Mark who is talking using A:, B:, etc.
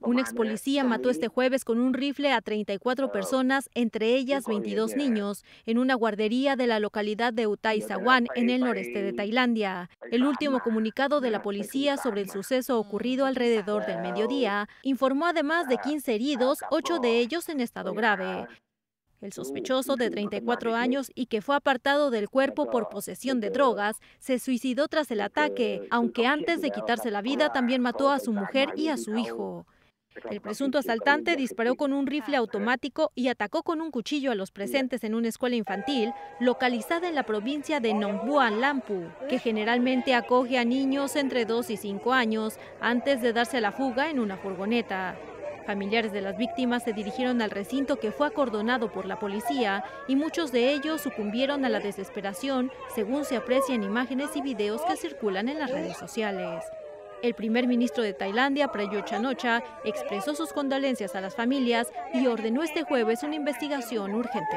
A: Un ex policía mató este jueves con un rifle a 34 personas, entre ellas 22 niños, en una guardería de la localidad de Sawan, en el noreste de Tailandia. El último comunicado de la policía sobre el suceso mm, ocurrido alrededor del mediodía informó además de 15 ah, heridos, 8 de ellos en estado grave. Ah. El uh, sospechoso de 34 años y que fue apartado del cuerpo por posesión de drogas se suicidó tras el ataque, aunque antes de quitarse la vida también ah, mató a su mujer y a su hijo. El presunto asaltante disparó con un rifle automático y atacó con un cuchillo a los presentes en una escuela infantil localizada en la provincia de Nongbuan Lampu, que generalmente acoge a niños entre 2 y 5 años antes de darse a la fuga en una furgoneta. Familiares de las víctimas se dirigieron al recinto que fue acordonado por la policía y muchos de ellos sucumbieron a la desesperación, según se aprecia en imágenes y videos que circulan en las redes sociales. El primer ministro de Tailandia, Prayo Chanocha, expresó sus condolencias a las familias y ordenó este jueves una investigación urgente.